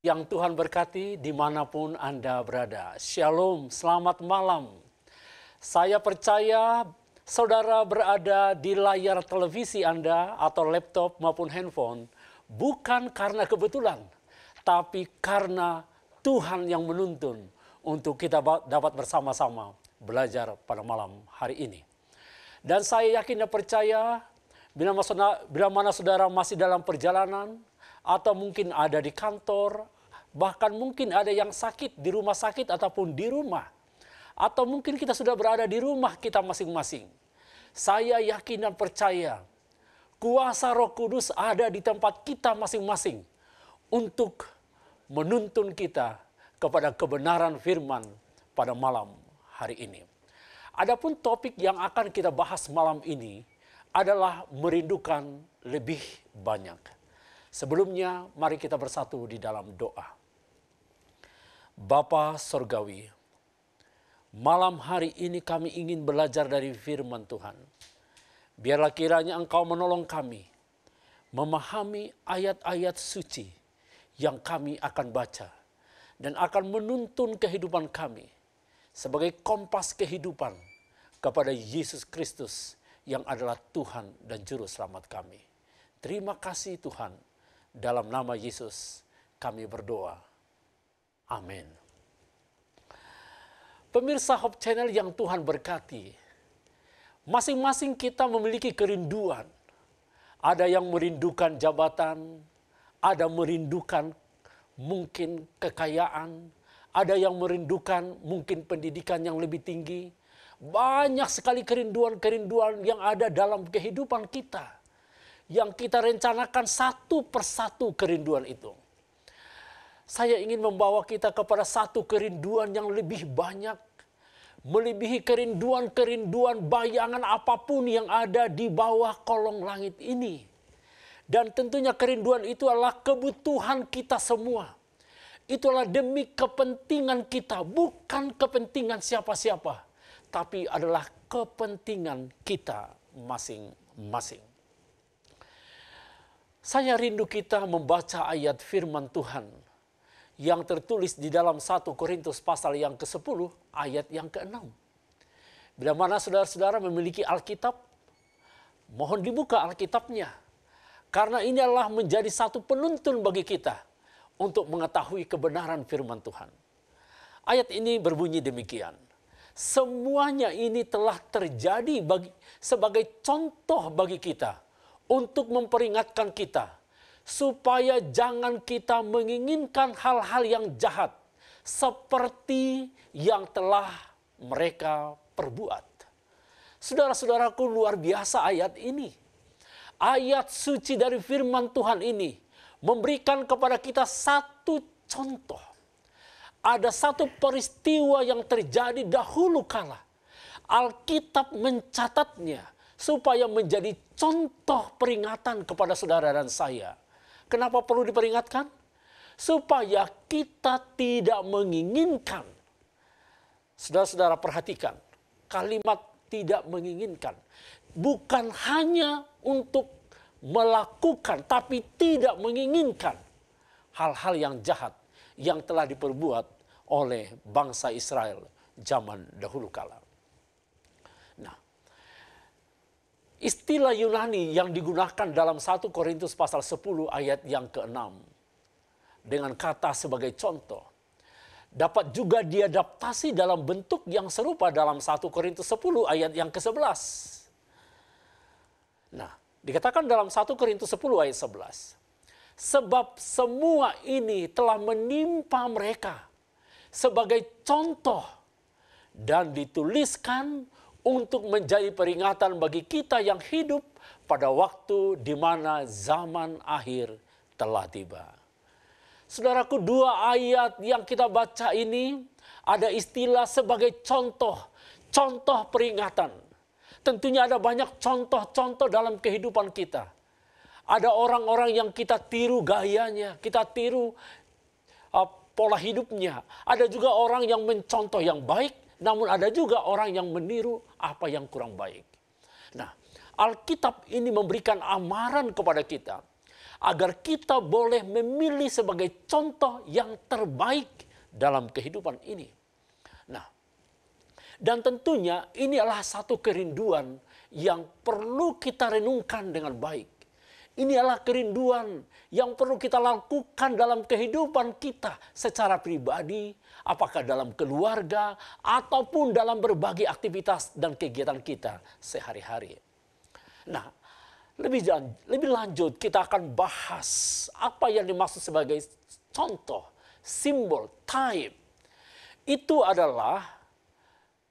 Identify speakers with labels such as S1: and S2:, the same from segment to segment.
S1: yang Tuhan berkati dimanapun Anda berada. Shalom, selamat malam. Saya percaya saudara berada di layar televisi Anda atau laptop maupun handphone bukan karena kebetulan, tapi karena Tuhan yang menuntun untuk kita dapat bersama-sama belajar pada malam hari ini. Dan saya yakin dan percaya bila mana saudara masih dalam perjalanan, atau mungkin ada di kantor, bahkan mungkin ada yang sakit di rumah sakit ataupun di rumah. Atau mungkin kita sudah berada di rumah kita masing-masing. Saya yakin dan percaya kuasa Roh Kudus ada di tempat kita masing-masing untuk menuntun kita kepada kebenaran firman pada malam hari ini. Adapun topik yang akan kita bahas malam ini adalah merindukan lebih banyak. Sebelumnya, mari kita bersatu di dalam doa. Bapa Sorgawi, malam hari ini kami ingin belajar dari firman Tuhan. Biarlah kiranya Engkau menolong kami memahami ayat-ayat suci yang kami akan baca dan akan menuntun kehidupan kami sebagai kompas kehidupan kepada Yesus Kristus yang adalah Tuhan dan Juru Selamat kami. Terima kasih Tuhan dalam nama Yesus kami berdoa. Amin. Pemirsa Hope Channel yang Tuhan berkati, masing-masing kita memiliki kerinduan. Ada yang merindukan jabatan, ada merindukan mungkin kekayaan, ada yang merindukan mungkin pendidikan yang lebih tinggi. Banyak sekali kerinduan-kerinduan yang ada dalam kehidupan kita yang kita rencanakan satu persatu kerinduan itu. Saya ingin membawa kita kepada satu kerinduan yang lebih banyak, melebihi kerinduan-kerinduan bayangan apapun yang ada di bawah kolong langit ini. Dan tentunya kerinduan itu adalah kebutuhan kita semua. Itulah demi kepentingan kita, bukan kepentingan siapa-siapa, tapi adalah kepentingan kita masing-masing. Saya rindu kita membaca ayat firman Tuhan yang tertulis di dalam 1 Korintus pasal yang ke-10 ayat yang ke-6. Bila mana saudara-saudara memiliki Alkitab, mohon dibuka Alkitabnya. Karena ini adalah menjadi satu penuntun bagi kita untuk mengetahui kebenaran firman Tuhan. Ayat ini berbunyi demikian. Semuanya ini telah terjadi bagi, sebagai contoh bagi kita untuk memperingatkan kita supaya jangan kita menginginkan hal-hal yang jahat seperti yang telah mereka perbuat. Saudara-saudaraku luar biasa ayat ini. Ayat suci dari firman Tuhan ini memberikan kepada kita satu contoh. Ada satu peristiwa yang terjadi dahulu kala. Alkitab mencatatnya supaya menjadi contoh peringatan kepada saudara dan saya. Kenapa perlu diperingatkan? Supaya kita tidak menginginkan. Saudara-saudara perhatikan, kalimat tidak menginginkan bukan hanya untuk melakukan tapi tidak menginginkan hal-hal yang jahat yang telah diperbuat oleh bangsa Israel zaman dahulu kala. Nah, Istilah Yunani yang digunakan dalam 1 Korintus pasal 10 ayat yang ke-6 dengan kata sebagai contoh dapat juga diadaptasi dalam bentuk yang serupa dalam 1 Korintus 10 ayat yang ke-11. Nah, dikatakan dalam 1 Korintus 10 ayat 11. Sebab semua ini telah menimpa mereka sebagai contoh dan dituliskan untuk menjadi peringatan bagi kita yang hidup pada waktu di mana zaman akhir telah tiba. Saudaraku, dua ayat yang kita baca ini ada istilah sebagai contoh, contoh peringatan. Tentunya ada banyak contoh-contoh dalam kehidupan kita. Ada orang-orang yang kita tiru gayanya, kita tiru uh, pola hidupnya. Ada juga orang yang mencontoh yang baik, namun ada juga orang yang meniru apa yang kurang baik. Nah, Alkitab ini memberikan amaran kepada kita agar kita boleh memilih sebagai contoh yang terbaik dalam kehidupan ini. Nah, dan tentunya ini adalah satu kerinduan yang perlu kita renungkan dengan baik. Ini adalah kerinduan yang perlu kita lakukan dalam kehidupan kita secara pribadi, apakah dalam keluarga ataupun dalam berbagai aktivitas dan kegiatan kita sehari-hari. Nah, lebih, lebih lanjut kita akan bahas apa yang dimaksud sebagai contoh, simbol, time. Itu adalah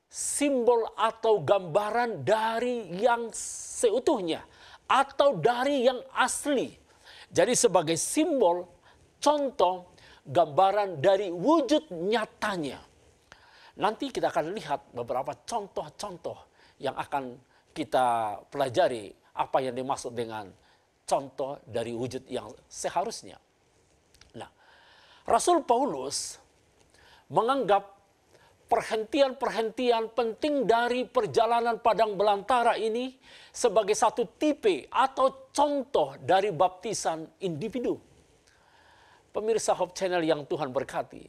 S1: simbol atau gambaran dari yang seutuhnya atau dari yang asli. Jadi sebagai simbol, contoh, gambaran dari wujud nyatanya. Nanti kita akan lihat beberapa contoh-contoh yang akan kita pelajari apa yang dimaksud dengan contoh dari wujud yang seharusnya. Nah, Rasul Paulus menganggap perhentian-perhentian penting dari perjalanan padang belantara ini sebagai satu tipe atau contoh dari baptisan individu pemirsa Hope Channel yang Tuhan berkati.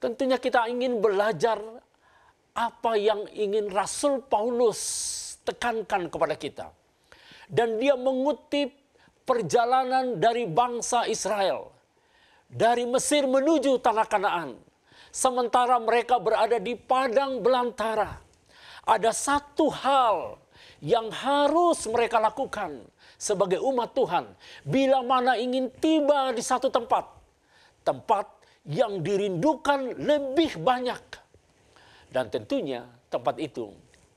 S1: Tentunya kita ingin belajar apa yang ingin Rasul Paulus tekankan kepada kita. Dan dia mengutip perjalanan dari bangsa Israel dari Mesir menuju tanah Kanaan. Sementara mereka berada di padang belantara. Ada satu hal yang harus mereka lakukan sebagai umat Tuhan bila mana ingin tiba di satu tempat, tempat yang dirindukan lebih banyak. Dan tentunya tempat itu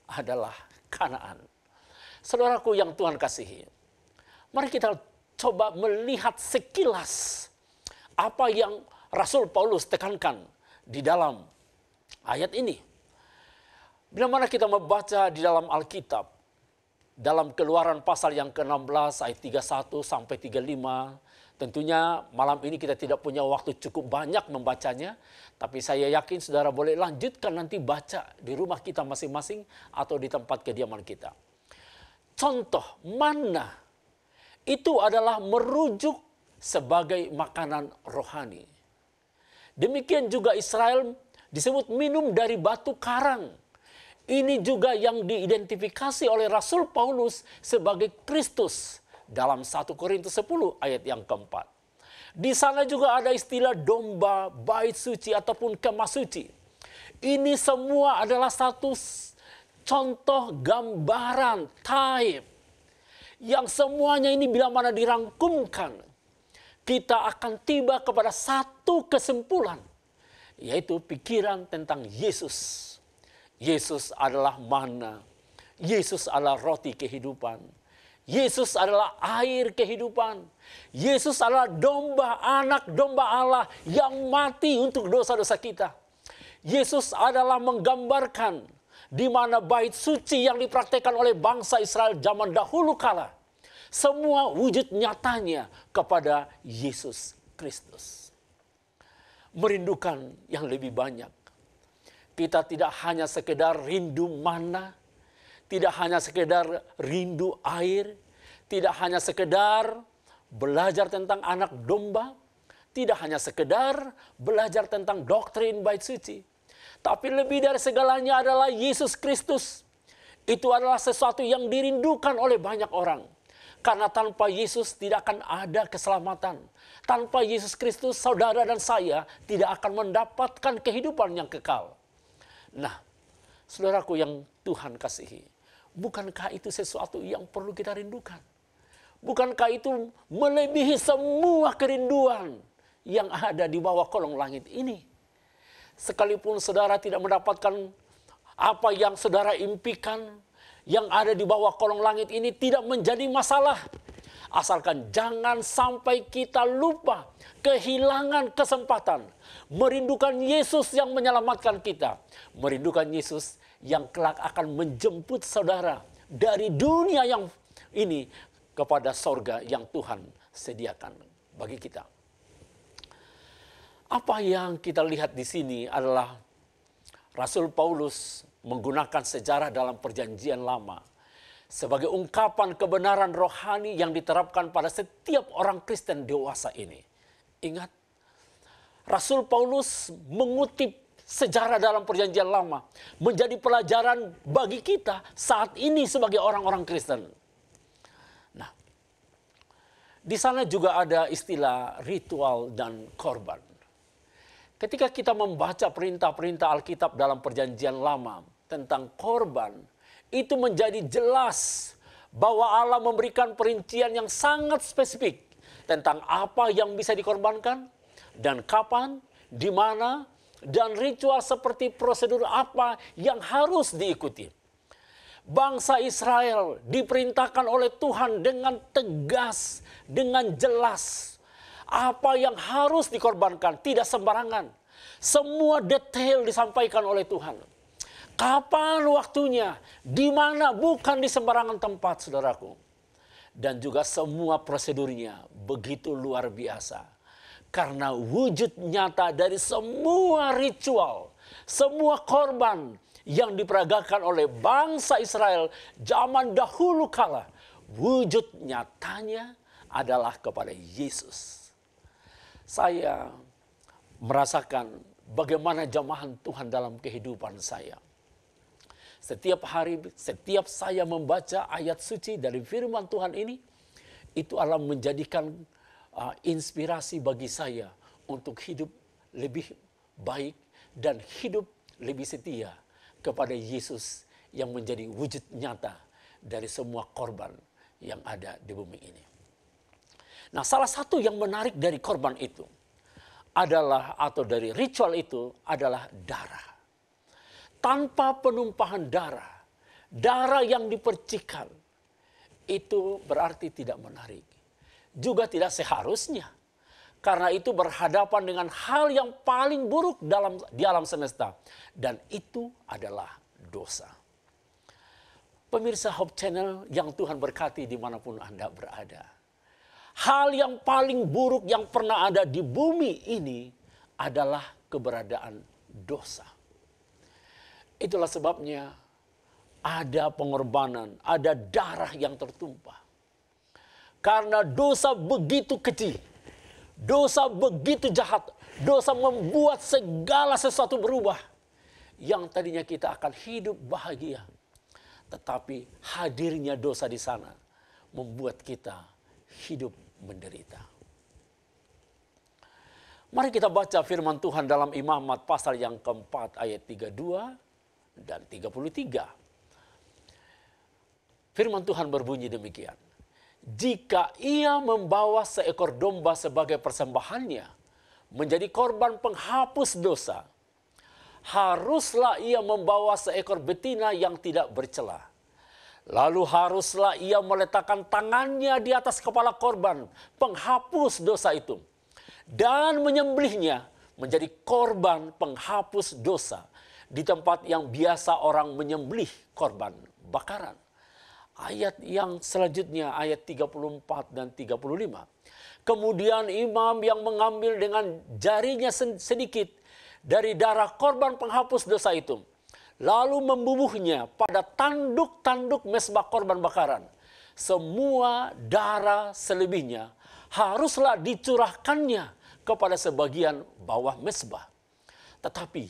S1: adalah Kanaan. Saudaraku yang Tuhan kasihi, mari kita coba melihat sekilas apa yang Rasul Paulus tekankan di dalam ayat ini. Bila mana kita membaca di dalam Alkitab, dalam keluaran pasal yang ke-16 ayat 31 sampai 35. Tentunya malam ini kita tidak punya waktu cukup banyak membacanya, tapi saya yakin saudara boleh lanjutkan nanti baca di rumah kita masing-masing atau di tempat kediaman kita. Contoh mana itu adalah merujuk sebagai makanan rohani. Demikian juga Israel disebut minum dari batu karang ini juga yang diidentifikasi oleh Rasul Paulus sebagai Kristus dalam 1 Korintus 10 ayat yang keempat. Di sana juga ada istilah domba, bait suci ataupun kemah suci. Ini semua adalah satu contoh gambaran taib yang semuanya ini bila mana dirangkumkan kita akan tiba kepada satu kesimpulan yaitu pikiran tentang Yesus. Yesus adalah mana. Yesus adalah roti kehidupan. Yesus adalah air kehidupan. Yesus adalah domba anak domba Allah yang mati untuk dosa-dosa kita. Yesus adalah menggambarkan di mana bait suci yang dipraktekkan oleh bangsa Israel zaman dahulu kala. Semua wujud nyatanya kepada Yesus Kristus. Merindukan yang lebih banyak kita tidak hanya sekedar rindu mana, tidak hanya sekedar rindu air, tidak hanya sekedar belajar tentang anak domba, tidak hanya sekedar belajar tentang doktrin bait suci. Tapi lebih dari segalanya adalah Yesus Kristus. Itu adalah sesuatu yang dirindukan oleh banyak orang. Karena tanpa Yesus tidak akan ada keselamatan. Tanpa Yesus Kristus, saudara dan saya tidak akan mendapatkan kehidupan yang kekal. Nah, saudaraku yang Tuhan kasihi, bukankah itu sesuatu yang perlu kita rindukan? Bukankah itu melebihi semua kerinduan yang ada di bawah kolong langit ini? Sekalipun saudara tidak mendapatkan apa yang saudara impikan, yang ada di bawah kolong langit ini tidak menjadi masalah Asalkan jangan sampai kita lupa kehilangan kesempatan. Merindukan Yesus yang menyelamatkan kita. Merindukan Yesus yang kelak akan menjemput saudara dari dunia yang ini kepada sorga yang Tuhan sediakan bagi kita. Apa yang kita lihat di sini adalah Rasul Paulus menggunakan sejarah dalam perjanjian lama sebagai ungkapan kebenaran rohani yang diterapkan pada setiap orang Kristen dewasa ini. Ingat, Rasul Paulus mengutip sejarah dalam Perjanjian Lama menjadi pelajaran bagi kita saat ini sebagai orang-orang Kristen. Nah, di sana juga ada istilah ritual dan korban. Ketika kita membaca perintah-perintah Alkitab dalam Perjanjian Lama tentang korban, itu menjadi jelas bahwa Allah memberikan perincian yang sangat spesifik tentang apa yang bisa dikorbankan dan kapan, di mana, dan ritual seperti prosedur apa yang harus diikuti. Bangsa Israel diperintahkan oleh Tuhan dengan tegas, dengan jelas. Apa yang harus dikorbankan tidak sembarangan. Semua detail disampaikan oleh Tuhan. Kapan waktunya? Di mana? Bukan di sembarangan tempat, saudaraku. Dan juga semua prosedurnya begitu luar biasa. Karena wujud nyata dari semua ritual, semua korban yang diperagakan oleh bangsa Israel zaman dahulu kala. Wujud nyatanya adalah kepada Yesus. Saya merasakan bagaimana jamahan Tuhan dalam kehidupan saya setiap hari, setiap saya membaca ayat suci dari firman Tuhan ini, itu adalah menjadikan uh, inspirasi bagi saya untuk hidup lebih baik dan hidup lebih setia kepada Yesus yang menjadi wujud nyata dari semua korban yang ada di bumi ini. Nah, salah satu yang menarik dari korban itu adalah atau dari ritual itu adalah darah tanpa penumpahan darah, darah yang dipercikan, itu berarti tidak menarik. Juga tidak seharusnya. Karena itu berhadapan dengan hal yang paling buruk dalam di alam semesta. Dan itu adalah dosa. Pemirsa Hope Channel yang Tuhan berkati dimanapun Anda berada. Hal yang paling buruk yang pernah ada di bumi ini adalah keberadaan dosa. Itulah sebabnya ada pengorbanan, ada darah yang tertumpah. Karena dosa begitu kecil, dosa begitu jahat, dosa membuat segala sesuatu berubah. Yang tadinya kita akan hidup bahagia, tetapi hadirnya dosa di sana membuat kita hidup menderita. Mari kita baca firman Tuhan dalam Imamat pasal yang keempat ayat 32 dan 33. Firman Tuhan berbunyi demikian. Jika ia membawa seekor domba sebagai persembahannya menjadi korban penghapus dosa, haruslah ia membawa seekor betina yang tidak bercela. Lalu haruslah ia meletakkan tangannya di atas kepala korban, penghapus dosa itu, dan menyembelihnya menjadi korban penghapus dosa di tempat yang biasa orang menyembelih korban bakaran. Ayat yang selanjutnya ayat 34 dan 35. Kemudian imam yang mengambil dengan jarinya sedikit dari darah korban penghapus dosa itu. Lalu membubuhnya pada tanduk-tanduk mesbah korban bakaran. Semua darah selebihnya haruslah dicurahkannya kepada sebagian bawah mesbah. Tetapi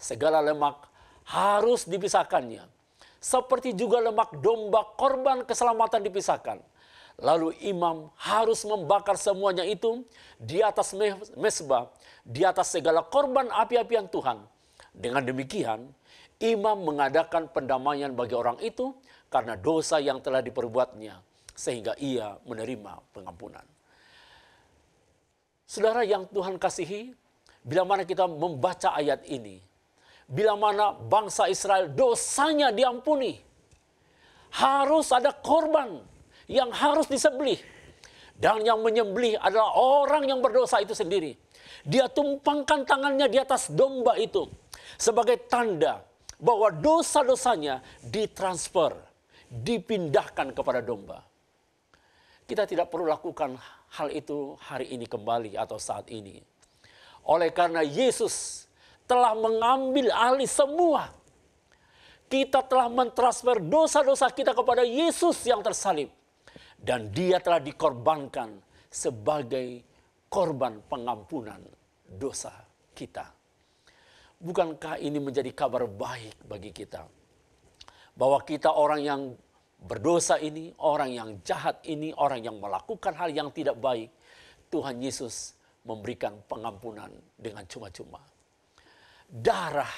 S1: Segala lemak harus dipisahkannya. Seperti juga lemak domba korban keselamatan dipisahkan. Lalu imam harus membakar semuanya itu di atas mesbah, di atas segala korban api-apian Tuhan. Dengan demikian, imam mengadakan pendamaian bagi orang itu karena dosa yang telah diperbuatnya, sehingga ia menerima pengampunan. Saudara yang Tuhan kasihi, bila mana kita membaca ayat ini, bila mana bangsa Israel dosanya diampuni. Harus ada korban yang harus disembelih. Dan yang menyembelih adalah orang yang berdosa itu sendiri. Dia tumpangkan tangannya di atas domba itu sebagai tanda bahwa dosa-dosanya ditransfer, dipindahkan kepada domba. Kita tidak perlu lakukan hal itu hari ini kembali atau saat ini. Oleh karena Yesus telah mengambil alih semua. Kita telah mentransfer dosa-dosa kita kepada Yesus yang tersalib. Dan dia telah dikorbankan sebagai korban pengampunan dosa kita. Bukankah ini menjadi kabar baik bagi kita? Bahwa kita orang yang berdosa ini, orang yang jahat ini, orang yang melakukan hal yang tidak baik. Tuhan Yesus memberikan pengampunan dengan cuma-cuma darah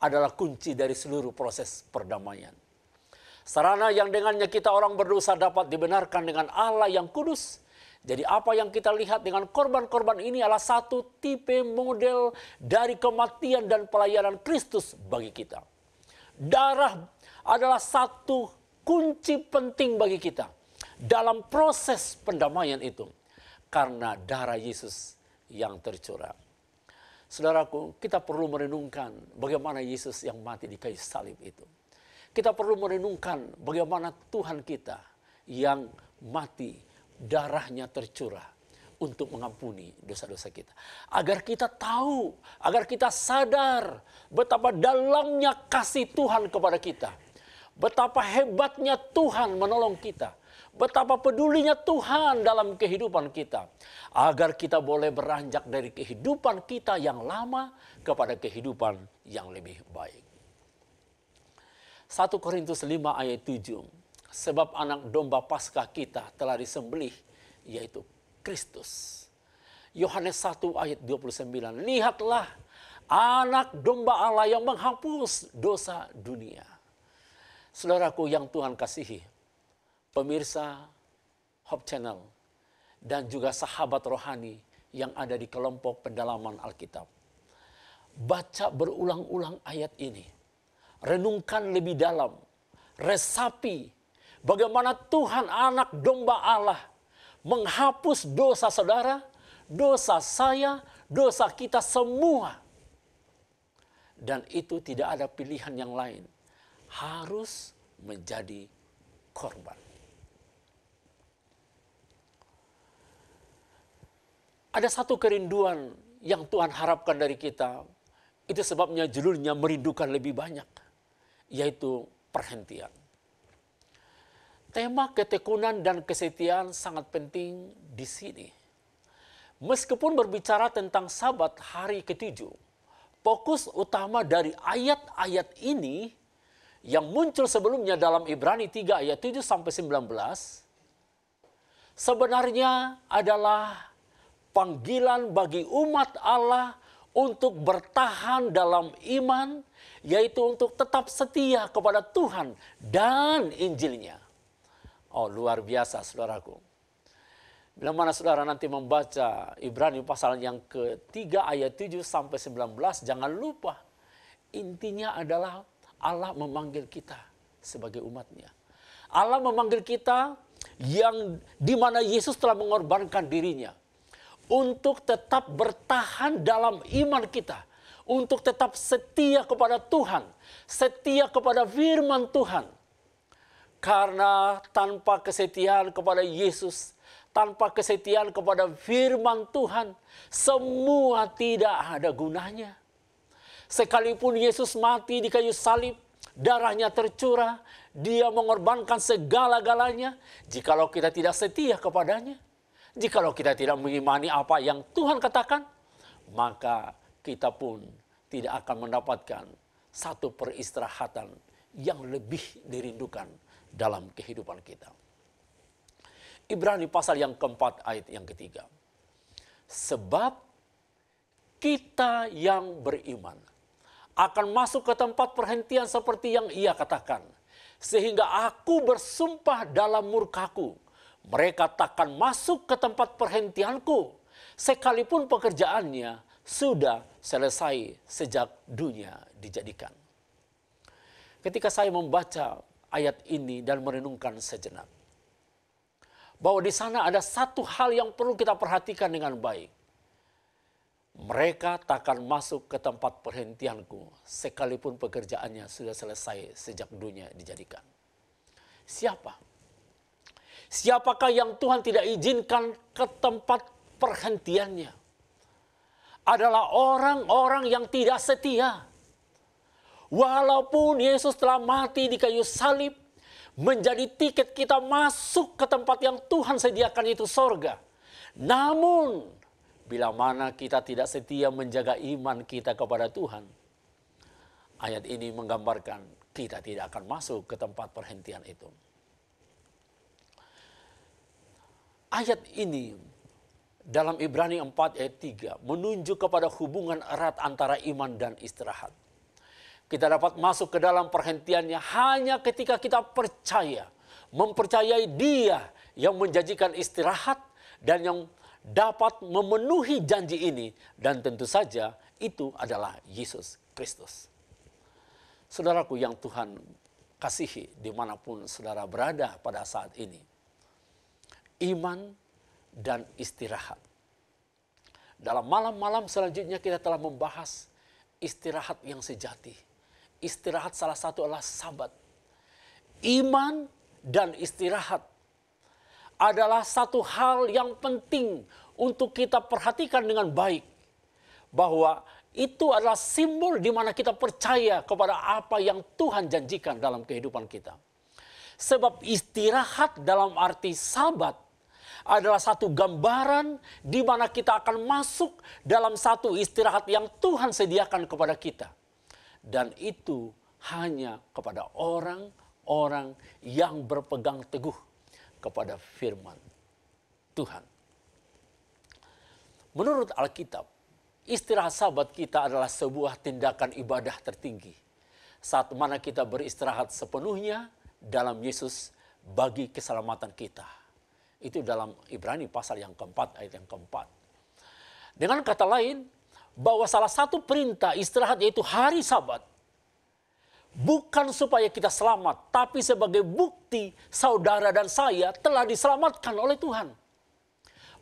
S1: adalah kunci dari seluruh proses perdamaian. Sarana yang dengannya kita orang berdosa dapat dibenarkan dengan Allah yang kudus. Jadi apa yang kita lihat dengan korban-korban ini adalah satu tipe model dari kematian dan pelayanan Kristus bagi kita. Darah adalah satu kunci penting bagi kita dalam proses pendamaian itu. Karena darah Yesus yang tercurah. Saudaraku, kita perlu merenungkan bagaimana Yesus yang mati di kayu salib itu. Kita perlu merenungkan bagaimana Tuhan kita yang mati, darahnya tercurah untuk mengampuni dosa-dosa kita. Agar kita tahu, agar kita sadar betapa dalamnya kasih Tuhan kepada kita. Betapa hebatnya Tuhan menolong kita betapa pedulinya Tuhan dalam kehidupan kita. Agar kita boleh beranjak dari kehidupan kita yang lama kepada kehidupan yang lebih baik. 1 Korintus 5 ayat 7. Sebab anak domba Paskah kita telah disembelih yaitu Kristus. Yohanes 1 ayat 29. Lihatlah anak domba Allah yang menghapus dosa dunia. Saudaraku yang Tuhan kasihi, pemirsa Hop Channel dan juga sahabat rohani yang ada di kelompok pendalaman Alkitab. Baca berulang-ulang ayat ini. Renungkan lebih dalam. Resapi bagaimana Tuhan anak domba Allah menghapus dosa saudara, dosa saya, dosa kita semua. Dan itu tidak ada pilihan yang lain. Harus menjadi korban. Ada satu kerinduan yang Tuhan harapkan dari kita. Itu sebabnya judulnya merindukan lebih banyak, yaitu perhentian. Tema ketekunan dan kesetiaan sangat penting di sini. Meskipun berbicara tentang sabat hari ketujuh, fokus utama dari ayat-ayat ini yang muncul sebelumnya dalam Ibrani 3 ayat 7 sampai 19 sebenarnya adalah panggilan bagi umat Allah untuk bertahan dalam iman, yaitu untuk tetap setia kepada Tuhan dan Injilnya. Oh luar biasa saudaraku. Bila mana saudara nanti membaca Ibrani pasal yang ketiga ayat 7 sampai 19, jangan lupa intinya adalah Allah memanggil kita sebagai umatnya. Allah memanggil kita yang mana Yesus telah mengorbankan dirinya untuk tetap bertahan dalam iman kita, untuk tetap setia kepada Tuhan, setia kepada firman Tuhan. Karena tanpa kesetiaan kepada Yesus, tanpa kesetiaan kepada firman Tuhan, semua tidak ada gunanya. Sekalipun Yesus mati di kayu salib, darahnya tercurah, dia mengorbankan segala-galanya. Jikalau kita tidak setia kepadanya, Jikalau kita tidak mengimani apa yang Tuhan katakan, maka kita pun tidak akan mendapatkan satu peristirahatan yang lebih dirindukan dalam kehidupan kita. Ibrani pasal yang keempat ayat yang ketiga. Sebab kita yang beriman akan masuk ke tempat perhentian seperti yang ia katakan. Sehingga aku bersumpah dalam murkaku mereka takkan masuk ke tempat perhentianku, sekalipun pekerjaannya sudah selesai sejak dunia dijadikan. Ketika saya membaca ayat ini dan merenungkan sejenak, bahwa di sana ada satu hal yang perlu kita perhatikan dengan baik. Mereka takkan masuk ke tempat perhentianku, sekalipun pekerjaannya sudah selesai sejak dunia dijadikan. Siapa? Siapakah yang Tuhan tidak izinkan ke tempat perhentiannya? Adalah orang-orang yang tidak setia. Walaupun Yesus telah mati di kayu salib, menjadi tiket kita masuk ke tempat yang Tuhan sediakan itu sorga. Namun, bila mana kita tidak setia menjaga iman kita kepada Tuhan, ayat ini menggambarkan kita tidak akan masuk ke tempat perhentian itu. ayat ini dalam Ibrani 4 ayat 3 menunjuk kepada hubungan erat antara iman dan istirahat. Kita dapat masuk ke dalam perhentiannya hanya ketika kita percaya, mempercayai Dia yang menjanjikan istirahat dan yang dapat memenuhi janji ini dan tentu saja itu adalah Yesus Kristus. Saudaraku yang Tuhan kasihi dimanapun saudara berada pada saat ini iman, dan istirahat. Dalam malam-malam selanjutnya kita telah membahas istirahat yang sejati. Istirahat salah satu adalah sabat. Iman dan istirahat adalah satu hal yang penting untuk kita perhatikan dengan baik. Bahwa itu adalah simbol di mana kita percaya kepada apa yang Tuhan janjikan dalam kehidupan kita. Sebab istirahat dalam arti sabat adalah satu gambaran di mana kita akan masuk dalam satu istirahat yang Tuhan sediakan kepada kita. Dan itu hanya kepada orang-orang yang berpegang teguh kepada firman Tuhan. Menurut Alkitab, istirahat sahabat kita adalah sebuah tindakan ibadah tertinggi. Saat mana kita beristirahat sepenuhnya dalam Yesus bagi keselamatan kita. Itu dalam Ibrani pasal yang keempat, ayat yang keempat. Dengan kata lain, bahwa salah satu perintah istirahat yaitu hari sabat. Bukan supaya kita selamat, tapi sebagai bukti saudara dan saya telah diselamatkan oleh Tuhan.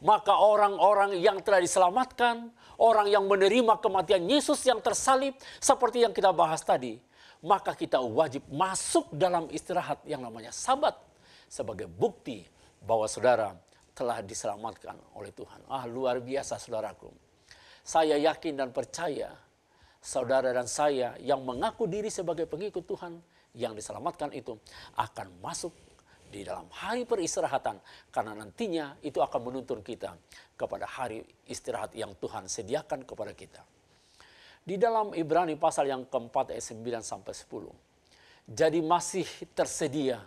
S1: Maka orang-orang yang telah diselamatkan, orang yang menerima kematian Yesus yang tersalib, seperti yang kita bahas tadi, maka kita wajib masuk dalam istirahat yang namanya Sabat sebagai bukti bahwa saudara telah diselamatkan oleh Tuhan. Ah luar biasa saudaraku. Saya yakin dan percaya saudara dan saya yang mengaku diri sebagai pengikut Tuhan yang diselamatkan itu akan masuk di dalam hari peristirahatan karena nantinya itu akan menuntun kita kepada hari istirahat yang Tuhan sediakan kepada kita. Di dalam Ibrani pasal yang keempat ayat 9 sampai 10. Jadi masih tersedia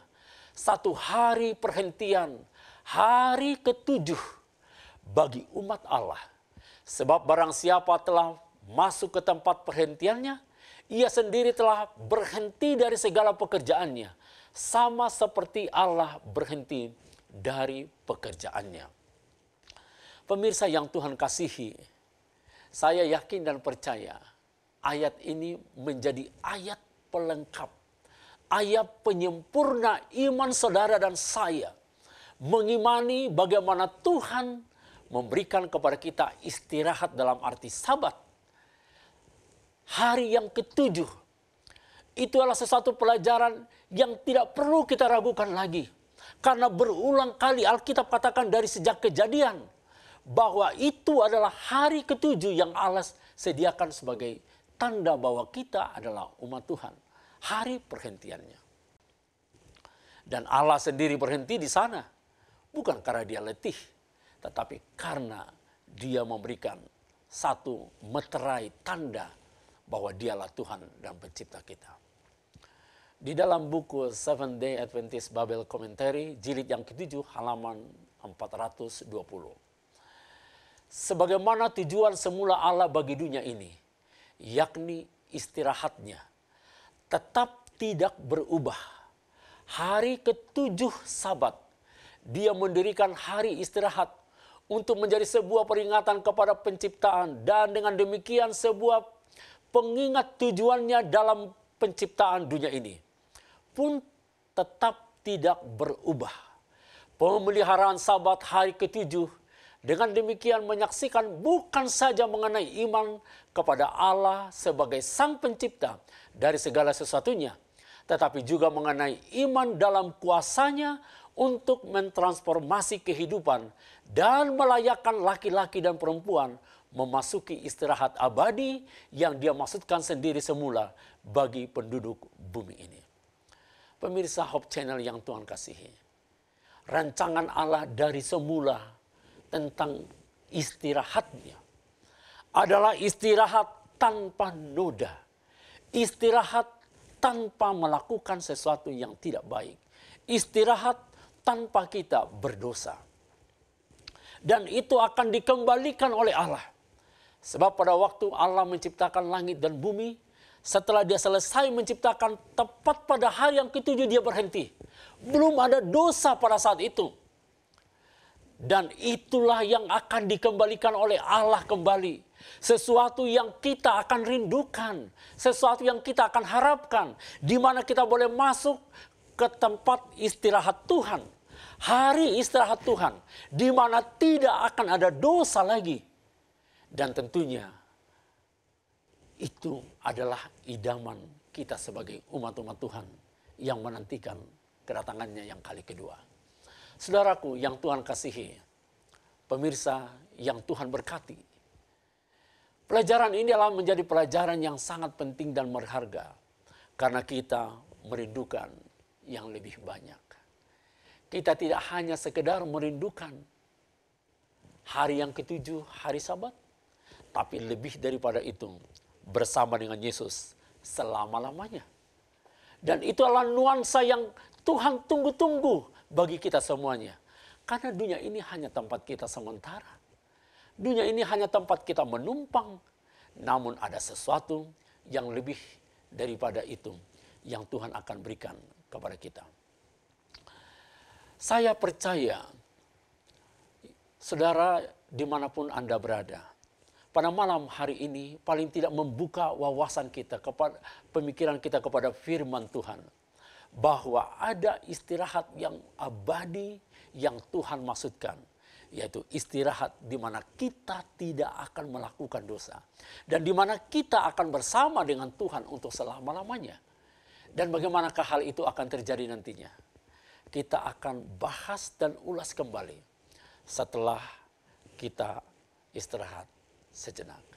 S1: satu hari perhentian, hari ketujuh bagi umat Allah. Sebab barang siapa telah masuk ke tempat perhentiannya, ia sendiri telah berhenti dari segala pekerjaannya. Sama seperti Allah berhenti dari pekerjaannya. Pemirsa yang Tuhan kasihi, saya yakin dan percaya ayat ini menjadi ayat pelengkap ayat penyempurna iman saudara dan saya. Mengimani bagaimana Tuhan memberikan kepada kita istirahat dalam arti sabat. Hari yang ketujuh. Itu adalah sesuatu pelajaran yang tidak perlu kita ragukan lagi. Karena berulang kali Alkitab katakan dari sejak kejadian. Bahwa itu adalah hari ketujuh yang Allah sediakan sebagai tanda bahwa kita adalah umat Tuhan hari perhentiannya. Dan Allah sendiri berhenti di sana, bukan karena dia letih, tetapi karena dia memberikan satu meterai tanda bahwa dialah Tuhan dan pencipta kita. Di dalam buku Seven Day Adventist Babel Commentary, jilid yang ketujuh halaman 420. Sebagaimana tujuan semula Allah bagi dunia ini, yakni istirahatnya tetap tidak berubah. Hari ketujuh sabat, dia mendirikan hari istirahat untuk menjadi sebuah peringatan kepada penciptaan. Dan dengan demikian sebuah pengingat tujuannya dalam penciptaan dunia ini. Pun tetap tidak berubah. Pemeliharaan sabat hari ketujuh dengan demikian menyaksikan bukan saja mengenai iman kepada Allah sebagai sang pencipta dari segala sesuatunya, tetapi juga mengenai iman dalam kuasanya untuk mentransformasi kehidupan dan melayakkan laki-laki dan perempuan memasuki istirahat abadi yang dia maksudkan sendiri semula bagi penduduk bumi ini. Pemirsa Hope Channel yang Tuhan kasihi. Rancangan Allah dari semula tentang istirahatnya adalah istirahat tanpa noda. Istirahat tanpa melakukan sesuatu yang tidak baik. Istirahat tanpa kita berdosa. Dan itu akan dikembalikan oleh Allah. Sebab pada waktu Allah menciptakan langit dan bumi, setelah dia selesai menciptakan tepat pada hari yang ketujuh dia berhenti. Belum ada dosa pada saat itu. Dan itulah yang akan dikembalikan oleh Allah kembali. Sesuatu yang kita akan rindukan, sesuatu yang kita akan harapkan, di mana kita boleh masuk ke tempat istirahat Tuhan, hari istirahat Tuhan, di mana tidak akan ada dosa lagi, dan tentunya itu adalah idaman kita sebagai umat-umat Tuhan yang menantikan kedatangannya yang kali kedua. Saudaraku yang Tuhan kasihi, pemirsa yang Tuhan berkati. Pelajaran ini adalah menjadi pelajaran yang sangat penting dan berharga karena kita merindukan yang lebih banyak. Kita tidak hanya sekedar merindukan hari yang ketujuh, hari sabat, tapi lebih daripada itu bersama dengan Yesus selama-lamanya. Dan itu adalah nuansa yang Tuhan tunggu-tunggu bagi kita semuanya. Karena dunia ini hanya tempat kita sementara. Dunia ini hanya tempat kita menumpang. Namun ada sesuatu yang lebih daripada itu yang Tuhan akan berikan kepada kita. Saya percaya, saudara dimanapun Anda berada, pada malam hari ini paling tidak membuka wawasan kita, kepada pemikiran kita kepada firman Tuhan bahwa ada istirahat yang abadi yang Tuhan maksudkan yaitu istirahat di mana kita tidak akan melakukan dosa dan di mana kita akan bersama dengan Tuhan untuk selama-lamanya. Dan bagaimanakah hal itu akan terjadi nantinya? Kita akan bahas dan ulas kembali setelah kita istirahat sejenak.